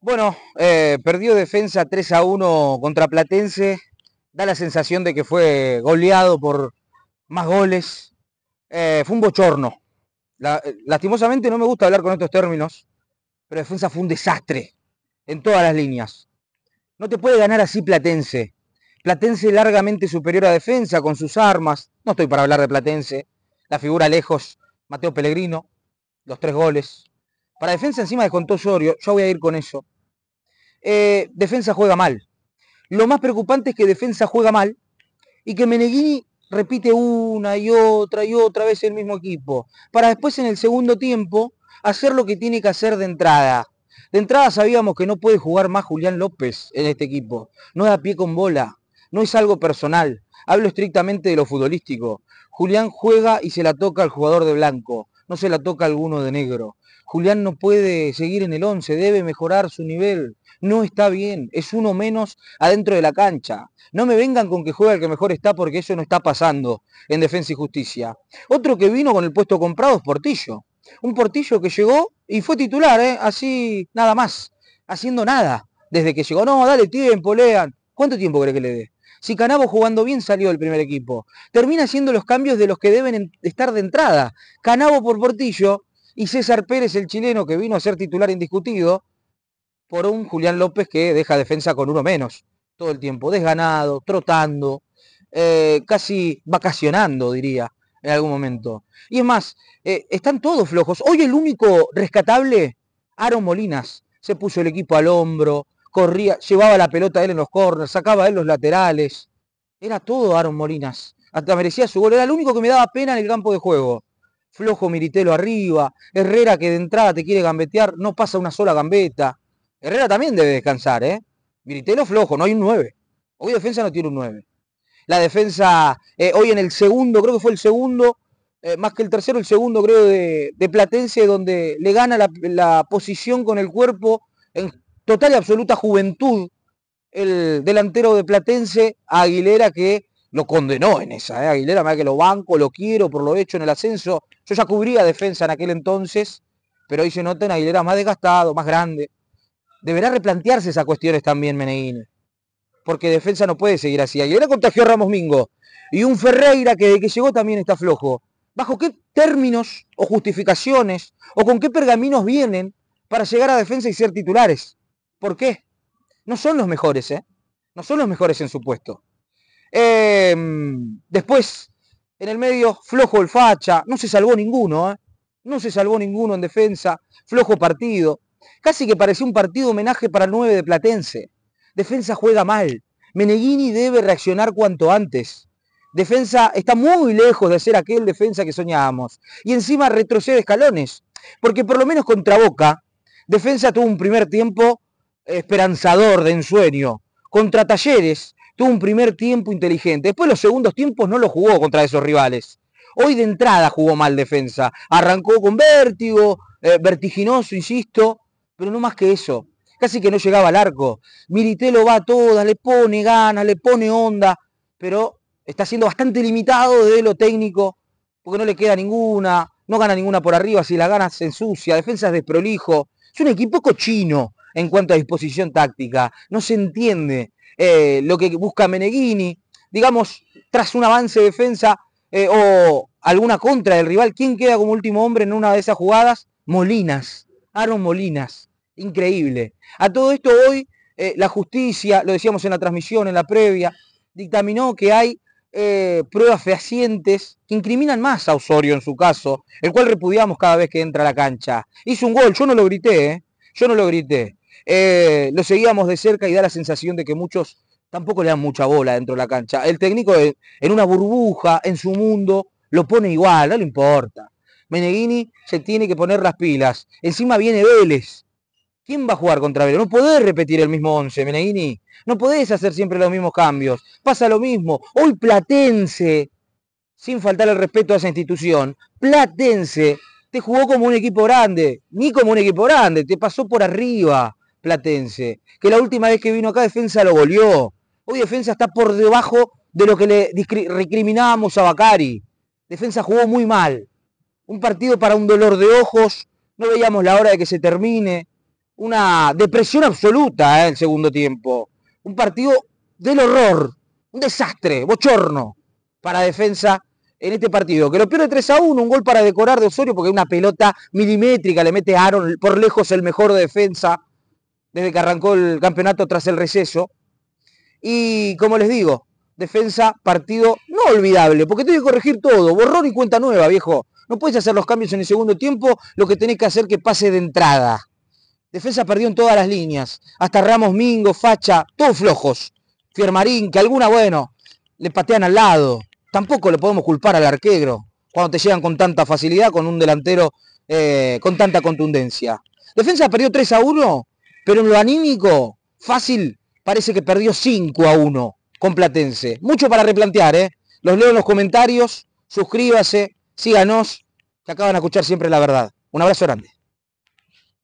Bueno, eh, perdió defensa 3 a 1 contra Platense. Da la sensación de que fue goleado por más goles. Eh, fue un bochorno. Eh, lastimosamente no me gusta hablar con estos términos, pero defensa fue un desastre en todas las líneas. No te puede ganar así Platense. Platense largamente superior a defensa con sus armas. No estoy para hablar de Platense. La figura lejos, Mateo Pellegrino, los tres goles. Para defensa encima descontó Llorio, yo voy a ir con eso. Eh, defensa juega mal. Lo más preocupante es que defensa juega mal y que Meneghini repite una y otra y otra vez el mismo equipo, para después en el segundo tiempo hacer lo que tiene que hacer de entrada. De entrada sabíamos que no puede jugar más Julián López en este equipo, no da pie con bola, no es algo personal, hablo estrictamente de lo futbolístico. Julián juega y se la toca al jugador de blanco no se la toca alguno de negro. Julián no puede seguir en el 11, debe mejorar su nivel. No está bien, es uno menos adentro de la cancha. No me vengan con que juega el que mejor está porque eso no está pasando en Defensa y Justicia. Otro que vino con el puesto comprado es Portillo. Un Portillo que llegó y fue titular, ¿eh? así nada más, haciendo nada. Desde que llegó, no, dale, tiempo, polean. ¿Cuánto tiempo cree que le dé? Si Canabo jugando bien salió del primer equipo. Termina haciendo los cambios de los que deben estar de entrada. Canabo por Portillo y César Pérez, el chileno que vino a ser titular indiscutido, por un Julián López que deja defensa con uno menos todo el tiempo, desganado, trotando, eh, casi vacacionando, diría, en algún momento. Y es más, eh, están todos flojos. Hoy el único rescatable, Aaron Molinas, se puso el equipo al hombro, corría, llevaba la pelota a él en los corners, sacaba él los laterales. Era todo Aaron Molinas. Hasta merecía su gol. Era el único que me daba pena en el campo de juego. Flojo Miritelo arriba. Herrera que de entrada te quiere gambetear. No pasa una sola gambeta. Herrera también debe descansar, ¿eh? Miritelo flojo, no hay un 9. Hoy defensa no tiene un 9. La defensa, eh, hoy en el segundo, creo que fue el segundo, eh, más que el tercero, el segundo creo de, Platense, donde le gana la, la posición con el cuerpo en total y absoluta juventud el delantero de Platense Aguilera que lo condenó en esa. ¿eh? Aguilera, da que lo banco, lo quiero por lo hecho en el ascenso. Yo ya cubría defensa en aquel entonces, pero hoy se nota en Aguilera más desgastado, más grande. Deberá replantearse esas cuestiones también, Meneguini. Porque defensa no puede seguir así. Aguilera contagió a Ramos Mingo. Y un Ferreira que de que llegó también está flojo. ¿Bajo qué términos o justificaciones o con qué pergaminos vienen para llegar a defensa y ser titulares? ¿Por qué? No son los mejores, ¿eh? No son los mejores en su puesto. Em, después, en el medio, flojo el facha. No se salvó ninguno, ¿eh? No se salvó ninguno en defensa. Flojo partido. Casi que parecía un partido homenaje para el 9 de Platense. Defensa juega mal. Meneghini debe reaccionar cuanto antes. Defensa está muy lejos de ser aquel defensa que soñábamos. Y encima retrocede escalones. Porque por lo menos contra Boca, Defensa tuvo un primer tiempo esperanzador de ensueño. Contra Talleres tuvo un primer tiempo inteligente. Después los segundos tiempos no lo jugó contra esos rivales. Hoy de entrada jugó mal defensa. Arrancó con vértigo, eh, vertiginoso, insisto, pero no más que eso. Casi que no llegaba al arco. lo va a todas, le pone ganas, le pone onda, pero está siendo bastante limitado de lo técnico, porque no le queda ninguna, no gana ninguna por arriba, si la gana se ensucia, defensa es desprolijo. Es un equipo cochino, en cuanto a disposición táctica. No se entiende eh, lo que busca Meneghini. Digamos, tras un avance de defensa eh, o alguna contra del rival, ¿quién queda como último hombre en una de esas jugadas? Molinas, Aaron Molinas. Increíble. A todo esto hoy eh, la justicia, lo decíamos en la transmisión, en la previa, dictaminó que hay pruebas fehacientes que incriminan más a Osorio en su caso, el cual repudiamos cada vez que entra a la cancha. Hizo un gol, yo no lo grité, yo no lo grité. Eh, lo seguíamos de cerca y da la sensación de que muchos tampoco le dan mucha bola dentro de la cancha. El técnico en una burbuja, en su mundo, lo pone igual, no le importa. Meneghini se tiene que poner las pilas. Encima viene Vélez. ¿Quién va a jugar contra Vélez? No podés repetir el mismo once Meneghini. No podés hacer siempre los mismos cambios. Pasa lo mismo. Hoy Platense, sin faltar el respeto a esa institución, Platense te jugó como un equipo grande, ni como un equipo grande, te pasó por arriba. Platense, que la última vez que vino acá Defensa lo goleó. Hoy Defensa está por debajo de lo que le recriminábamos a Bacari. Defensa jugó muy mal. Un partido para un dolor de ojos, no veíamos la hora de que se termine. Una depresión absoluta en eh, el segundo tiempo. Un partido del horror, un desastre, bochorno para defensa en este partido. Que lo pierde 3 a 1, un gol para decorar de Osorio porque una pelota milimétrica le mete a Aaron por lejos el mejor de defensa desde que arrancó el campeonato tras el receso. Y como les digo, defensa, partido no olvidable, porque tiene que corregir todo, borrón y cuenta nueva, viejo. No puedes hacer los cambios en el segundo tiempo, lo que tenés que hacer que pase de entrada. Defensa perdió en todas las líneas, hasta Ramos Mingo, Facha, todos flojos. Fiermarín, que alguna, bueno, le patean al lado. Tampoco le podemos culpar al Arquegro. cuando te llegan con tanta facilidad, con un delantero eh, con tanta contundencia. Defensa perdió 3 a 1 pero en lo anímico, fácil, parece que perdió 5 a 1 con Platense. Mucho para replantear, ¿eh? Los leo en los comentarios, suscríbase, síganos, que acaban de escuchar siempre la verdad. Un abrazo grande.